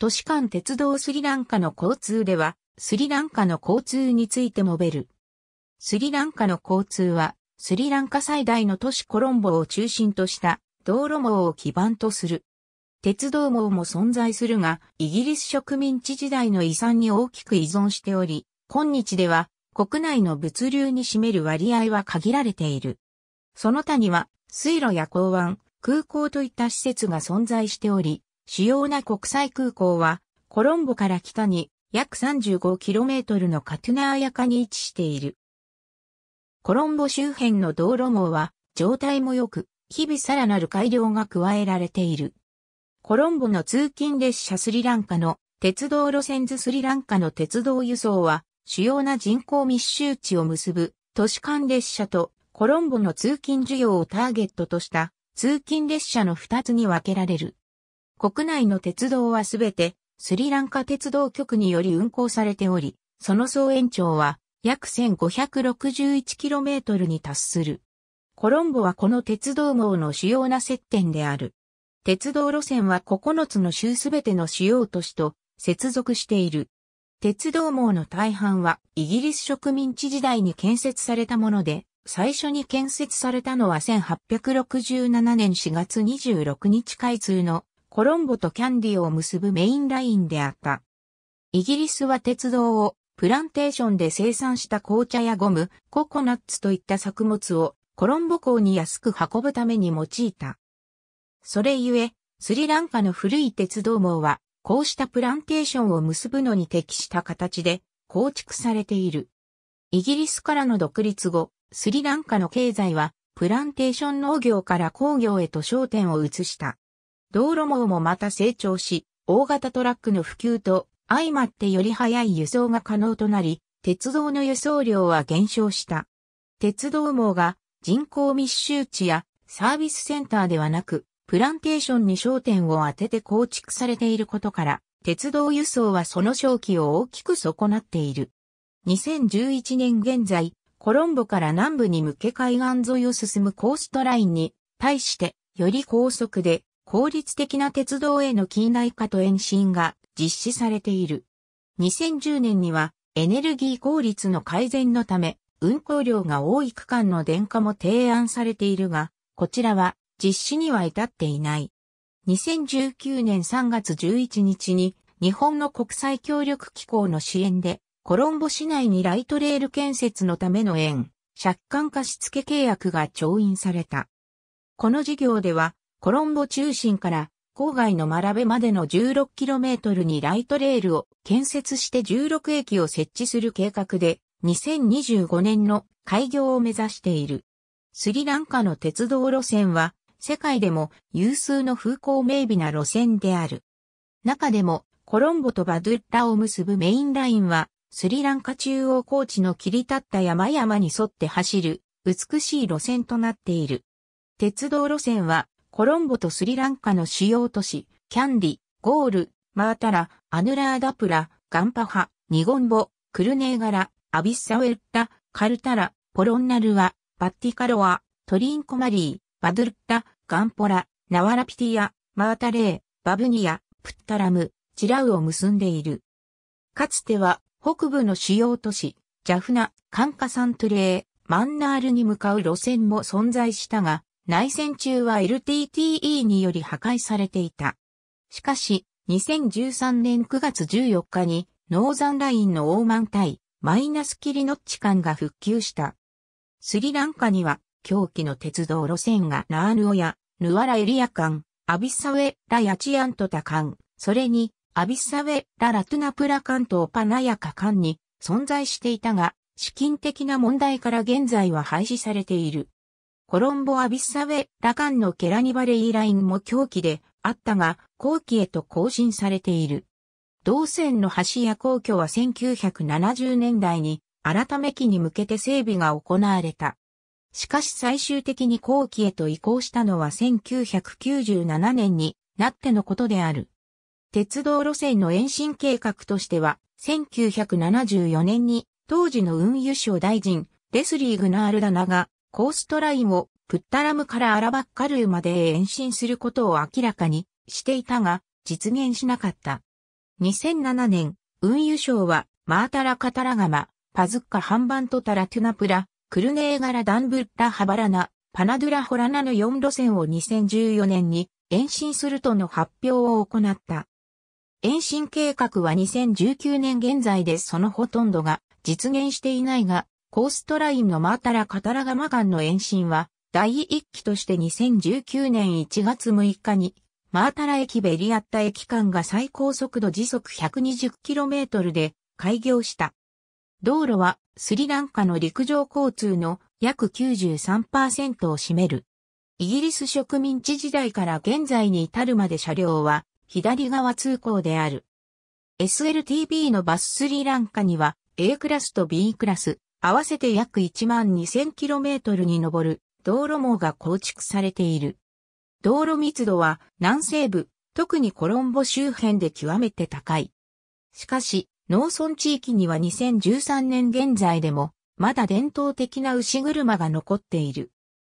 都市間鉄道スリランカの交通では、スリランカの交通について述べる。スリランカの交通は、スリランカ最大の都市コロンボを中心とした道路網を基盤とする。鉄道網も存在するが、イギリス植民地時代の遺産に大きく依存しており、今日では国内の物流に占める割合は限られている。その他には、水路や港湾、空港といった施設が存在しており、主要な国際空港は、コロンボから北に約 35km のカトゥナーヤカに位置している。コロンボ周辺の道路網は状態も良く、日々さらなる改良が加えられている。コロンボの通勤列車スリランカの鉄道路線図スリランカの鉄道輸送は主要な人口密集地を結ぶ都市間列車とコロンボの通勤需要をターゲットとした通勤列車の2つに分けられる。国内の鉄道はすべてスリランカ鉄道局により運行されており、その総延長は約 1561km に達する。コロンボはこの鉄道網の主要な接点である。鉄道路線は9つの州すべての主要都市と接続している。鉄道網の大半はイギリス植民地時代に建設されたもので、最初に建設されたのは1867年4月26日開通のコロンボとキャンディを結ぶメインラインであった。イギリスは鉄道をプランテーションで生産した紅茶やゴム、ココナッツといった作物をコロンボ港に安く運ぶために用いた。それゆえ、スリランカの古い鉄道網は、こうしたプランテーションを結ぶのに適した形で構築されている。イギリスからの独立後、スリランカの経済はプランテーション農業から工業へと焦点を移した。道路網もまた成長し、大型トラックの普及と相まってより早い輸送が可能となり、鉄道の輸送量は減少した。鉄道網が人口密集地やサービスセンターではなく、プランテーションに焦点を当てて構築されていることから、鉄道輸送はその正気を大きく損なっている。2011年現在、コロンボから南部に向け海岸沿いを進むコーストラインに、対して、より高速で効率的な鉄道への近代化と延伸が実施されている。2010年にはエネルギー効率の改善のため、運行量が多い区間の電化も提案されているが、こちらは実施には至っていない。2019年3月11日に日本の国際協力機構の支援でコロンボ市内にライトレール建設のための園、借款貸付契約が調印された。この事業ではコロンボ中心から郊外のマラベまでの 16km にライトレールを建設して16駅を設置する計画で2025年の開業を目指している。スリランカの鉄道路線は世界でも有数の風光明媚な路線である。中でもコロンボとバドゥッラを結ぶメインラインはスリランカ中央高地の切り立った山々に沿って走る美しい路線となっている。鉄道路線はコロンボとスリランカの主要都市、キャンディ、ゴール、マータラ、アヌラーダプラ、ガンパハ、ニゴンボ、クルネーガラ、アビッサウェッタ、カルタラ、ポロンナルワ、バッティカロワ、トリンコマリー、バドルッタ、ガンポラ、ナワラピティア、マータレー、バブニア、プッタラム、チラウを結んでいる。かつては北部の主要都市、ジャフナ、カンカサントレー、マンナールに向かう路線も存在したが、内戦中は LTTE により破壊されていた。しかし、2013年9月14日に、ノーザンラインのオーマン対、マイナスキリノッチ間が復旧した。スリランカには、狂気の鉄道路線がナーヌオや、ヌワラエリア間、アビッサウェ、ラヤチアントタ間、それに、アビッサウェ、ララトゥナプラ間とパナヤカ間に存在していたが、資金的な問題から現在は廃止されている。コロンボ・アビッサウェ、ラカンのケラニバレイラインも狂気であったが、後期へと更新されている。同線の橋や皇居は1970年代に改め期に向けて整備が行われた。しかし最終的に後期へと移行したのは1997年になってのことである。鉄道路線の延伸計画としては、1974年に当時の運輸省大臣レスリー・グナールダナがコーストラインをプッタラムからアラバッカルーまで延伸することを明らかにしていたが、実現しなかった。2007年、運輸省は、マータラカタラガマ、パズッカハンバントタラトゥナプラ、クルネーガラダンブッラハバラナ、パナドゥラホラナの4路線を2014年に延伸するとの発表を行った。延伸計画は2019年現在でそのほとんどが実現していないが、コーストラインのマータラ・カタラガマガンの延伸は、第一期として2019年1月6日に、マータラ駅ベリアッタ駅間が最高速度時速 120km で開業した。道路はスリランカの陸上交通の約93%を占める。イギリス植民地時代から現在に至るまで車両は左側通行である。SLTB のバススリランカには A クラスと B クラス、合わせて約1万 2000km に上る道路網が構築されている。道路密度は南西部、特にコロンボ周辺で極めて高い。しかし、農村地域には2013年現在でも、まだ伝統的な牛車が残っている。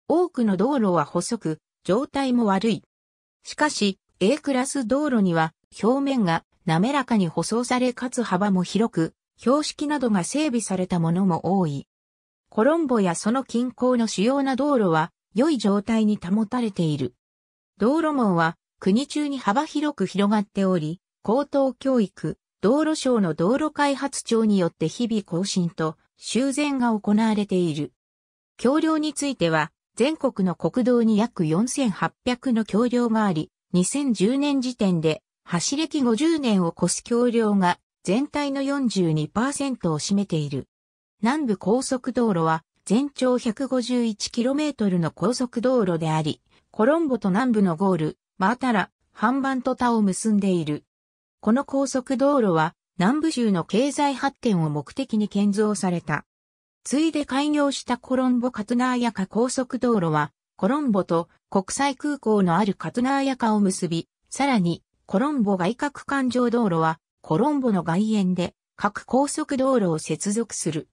多くの道路は細く、状態も悪い。しかし、A クラス道路には表面が滑らかに舗装されかつ幅も広く、標識などが整備されたものも多い。コロンボやその近郊の主要な道路は良い状態に保たれている。道路網は国中に幅広く広がっており、高等教育、道路省の道路開発庁によって日々更新と修繕が行われている。橋梁については、全国の国道に約4800の橋梁があり、2010年時点で、橋歴50年を超す橋梁が全体の42%を占めている。南部高速道路は全長 151km の高速道路であり、コロンボと南部のゴール、マータラ、ハンバントタを結んでいる。この高速道路は南部州の経済発展を目的に建造された。ついで開業したコロンボカトナーヤカ高速道路は、コロンボと国際空港のあるカトナーヤカを結び、さらにコロンボ外角環状道路はコロンボの外苑で各高速道路を接続する。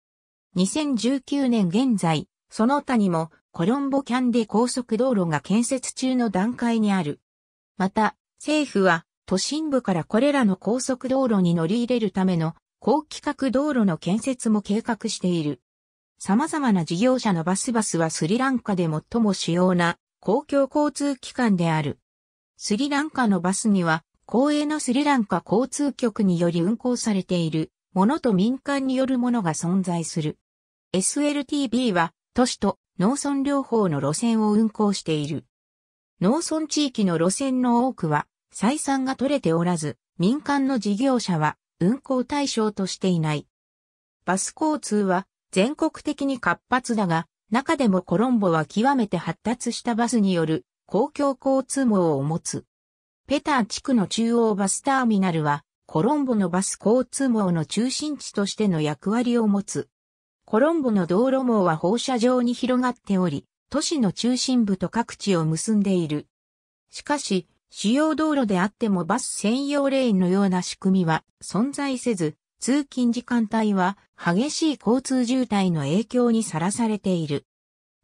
2019年現在、その他にもコロンボキャンで高速道路が建設中の段階にある。また、政府は都心部からこれらの高速道路に乗り入れるための高規格道路の建設も計画している。様々な事業者のバスバスはスリランカで最も主要な公共交通機関である。スリランカのバスには公営のスリランカ交通局により運行されているものと民間によるものが存在する。SLTB は都市と農村両方の路線を運行している。農村地域の路線の多くは採算が取れておらず、民間の事業者は運行対象としていない。バス交通は全国的に活発だが、中でもコロンボは極めて発達したバスによる公共交通網を持つ。ペター地区の中央バスターミナルは、コロンボのバス交通網の中心地としての役割を持つ。コロンボの道路網は放射状に広がっており、都市の中心部と各地を結んでいる。しかし、主要道路であってもバス専用レーンのような仕組みは存在せず、通勤時間帯は激しい交通渋滞の影響にさらされている。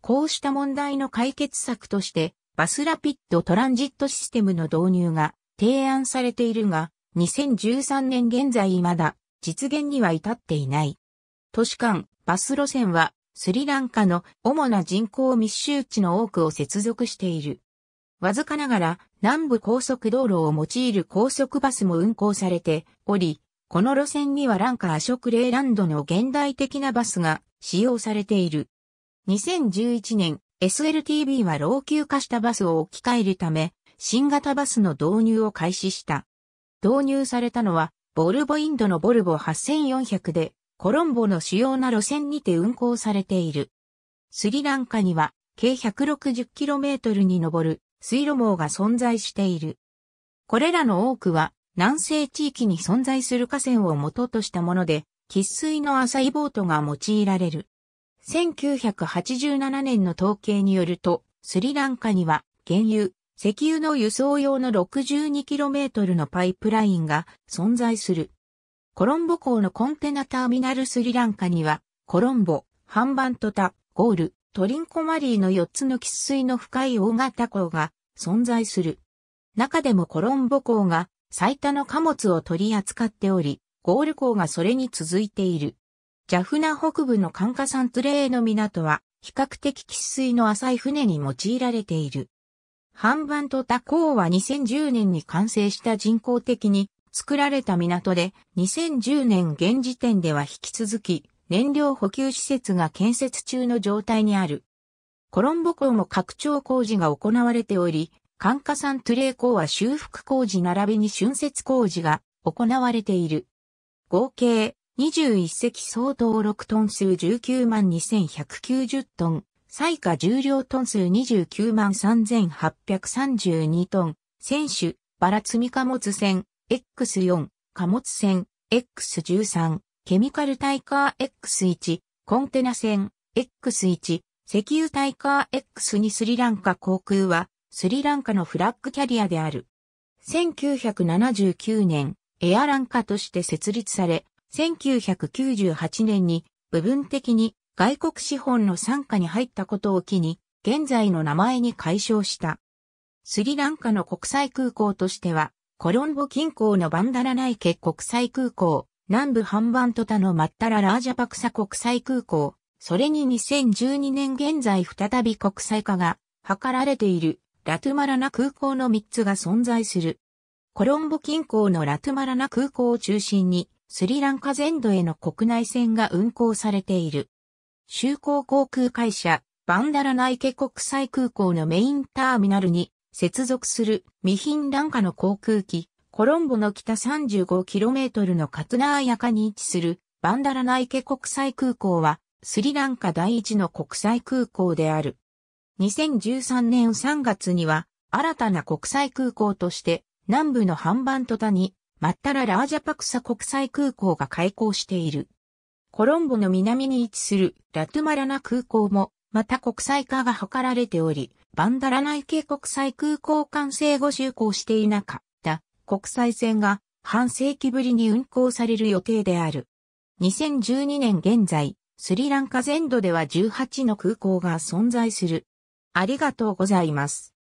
こうした問題の解決策として、バスラピッドトランジットシステムの導入が提案されているが、2013年現在未だ実現には至っていない。都市間、バス路線はスリランカの主な人口密集地の多くを接続している。わずかながら南部高速道路を用いる高速バスも運行されており、この路線にはランカアショクレーランドの現代的なバスが使用されている。2011年、SLTB は老朽化したバスを置き換えるため、新型バスの導入を開始した。導入されたのは、ボルボインドのボルボ8400で、コロンボの主要な路線にて運行されている。スリランカには、計 160km に上る水路網が存在している。これらの多くは、南西地域に存在する河川を元としたもので、喫水の浅いボートが用いられる。1987年の統計によると、スリランカには原油、石油の輸送用の 62km のパイプラインが存在する。コロンボ港のコンテナターミナルスリランカには、コロンボ、ハンバントタ、ゴール、トリンコマリーの4つの喫水の深い大型港が存在する。中でもコロンボ港が最多の貨物を取り扱っており、ゴール港がそれに続いている。ジャフナ北部のカンカサントレーの港は、比較的喫水の浅い船に用いられている。ハンバンとタコーは2010年に完成した人工的に作られた港で、2010年現時点では引き続き、燃料補給施設が建設中の状態にある。コロンボ港も拡張工事が行われており、カンカサントゥレー港は修復工事並びに浚渫工事が行われている。合計21隻相当6トン数19万2190トン、最下重量トン数29万3832トン、船首、バラ積み貨物船、X4、貨物船、X13、ケミカルタイカー X1、コンテナ船、X1、石油タイカー X2 スリランカ航空は、スリランカのフラッグキャリアである。1979年、エアランカとして設立され、1998年に部分的に外国資本の参加に入ったことを機に、現在の名前に解消した。スリランカの国際空港としては、コロンボ近郊のバンダラナイケ国際空港、南部ハンバントタのマッタララージャパクサ国際空港、それに2012年現在再び国際化が図られているラトゥマラナ空港の3つが存在する。コロンボ近郊のラトゥマラナ空港を中心にスリランカ全土への国内線が運航されている。就航航空会社、バンダラナイケ国際空港のメインターミナルに接続するミヒンランカの航空機、コロンボの北 35km のカツナーヤカに位置するバンダラナイケ国際空港はスリランカ第一の国際空港である。2013年3月には新たな国際空港として南部のハンバントタにマッタラ・ラージャパクサ国際空港が開港している。コロンボの南に位置するラトゥマラナ空港も、また国際化が図られており、バンダラナイ系国際空港完成後就航していなかった国際線が半世紀ぶりに運航される予定である。2012年現在、スリランカ全土では18の空港が存在する。ありがとうございます。